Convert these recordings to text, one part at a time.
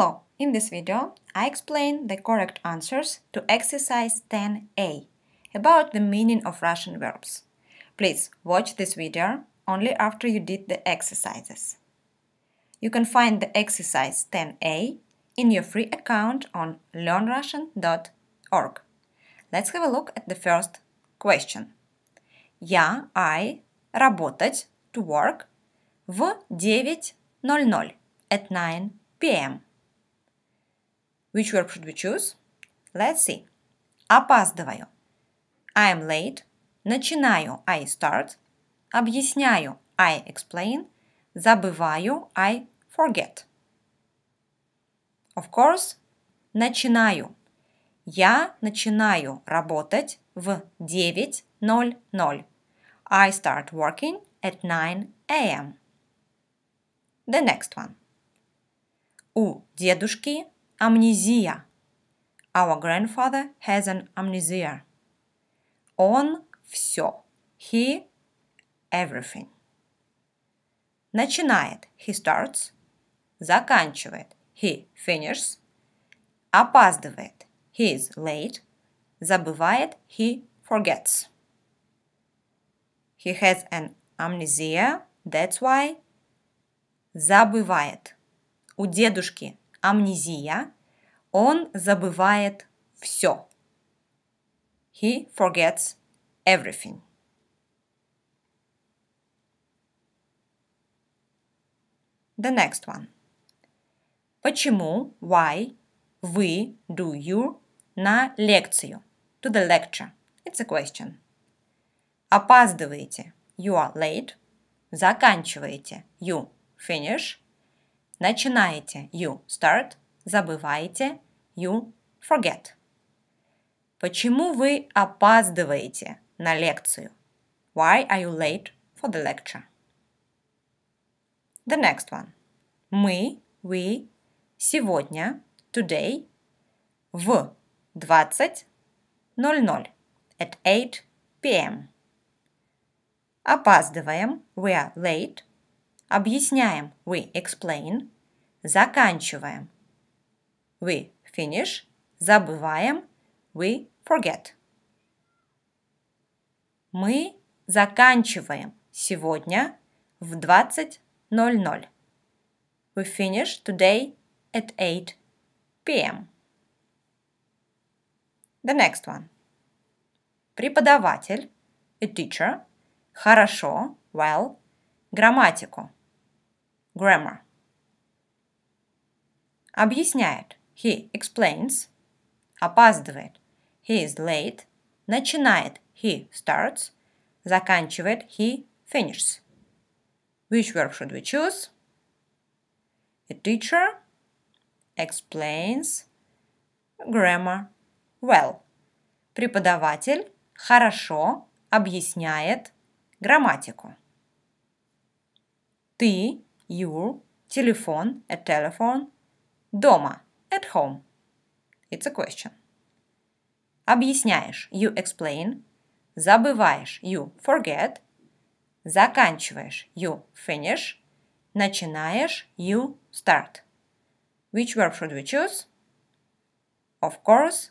Hello! In this video, I explain the correct answers to exercise 10a about the meaning of Russian verbs. Please watch this video only after you did the exercises. You can find the exercise 10a in your free account on learnrussian.org. Let's have a look at the first question. Я, I, работать, to work, в 9.00, at 9 p.m. Which verb should we choose? Let's see. Опаздываю. am late. Начинаю. I start. Объясняю. I explain. Забываю. I forget. Of course. Начинаю. Я начинаю работать в 9.00. I start working at 9 a.m. The next one. У дедушки amnesia. Our grandfather has an amnesia. Он все. He everything. Начинает. He starts. Заканчивает. He finishes. Опаздывает. He is late. Забывает. He forgets. He has an amnesia. That's why. Забывает. У дедушки амнезия, он забывает все. He forgets everything. The next one. Почему, why, вы, do you, на лекцию, to the lecture. It's a question. Опаздываете, you are late. Заканчиваете, you finish. Начинаете you start, забываете you forget. Почему вы опаздываете на лекцию? Why are you late for the lecture? The next one. Мы, we, сегодня, today, в 20.00, at 8 p.m. Опаздываем, we are late Объясняем. We explain. Заканчиваем. We finish. Забываем. We forget. Мы заканчиваем сегодня в 20.00. We finish today at 8 p.m. The next one. Преподаватель, a teacher, хорошо, well, грамматику grammar. Объясняет. He explains. Опаздывает. He is late. Начинает. He starts. Заканчивает. He finishes. Which verb should we choose? A teacher explains grammar well. Преподаватель хорошо объясняет грамматику. Ты your telephone, a telephone, дома, at home. It's a question. Объясняешь, you explain. Забываешь, you forget. Заканчиваешь, you finish. Начинаешь, you start. Which verb should we choose? Of course,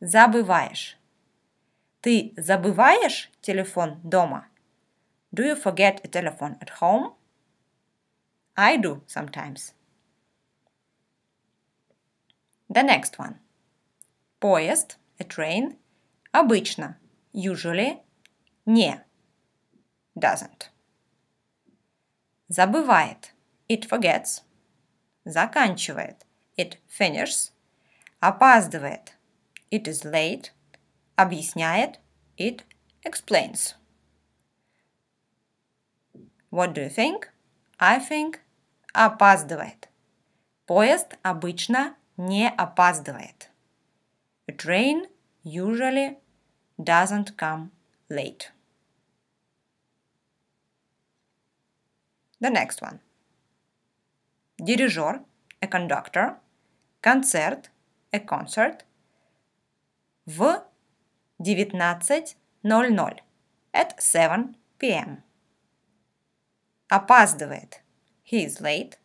забываешь. Ты забываешь телефон дома? Do you forget a telephone at home? I do sometimes. The next one. Поезд, a train, обычно, usually, не, doesn't. Забывает, it forgets. Заканчивает, it finishes. Опаздывает, it is late. Объясняет, it explains. What do you think? I think опаздывает. Поезд обычно не опаздывает. A train usually doesn't come late. The next one. Дирижер, a conductor. Концерт, a concert. В 19.00 at 7 p.m. Опаздывает. he is late.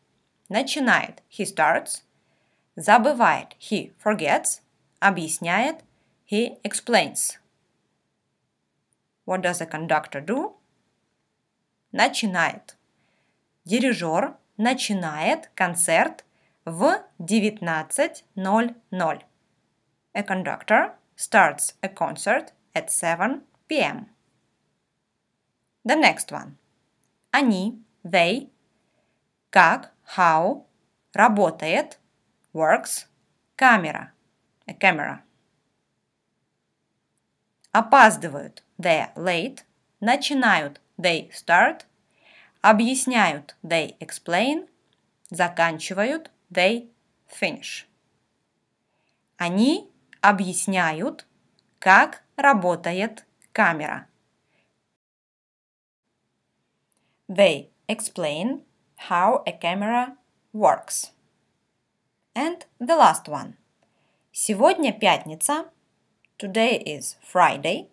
Начинает, he starts. Забывает, he forgets. Объясняет, he explains. What does a conductor do? Начинает. Дирижер начинает концерт в 19.00. A conductor starts a concert at 7 p.m. The next one. Они, they, как, how, работает, works, камера, a camera. Опаздывают, they late, начинают, they start, объясняют, they explain, заканчивают, they finish. Они объясняют, как работает камера. They explain How a camera works. And the last one. Сегодня пятница. Today is Friday.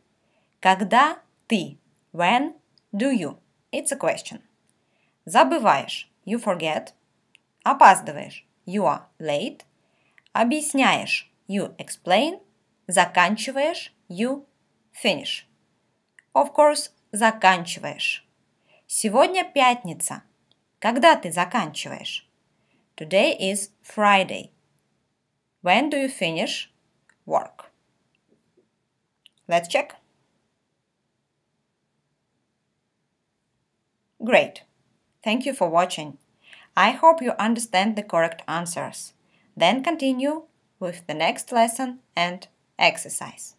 Когда ты? When do you? It's a question. Забываешь. You forget. Опаздываешь. You are late. Объясняешь. You explain. Заканчиваешь. You finish. Of course, заканчиваешь. Сегодня пятница. Когда ты заканчиваешь? Today is Friday. When do you finish work? Let's check. Great. Thank you for watching. I hope you understand the correct answers. Then continue with the next lesson and exercise.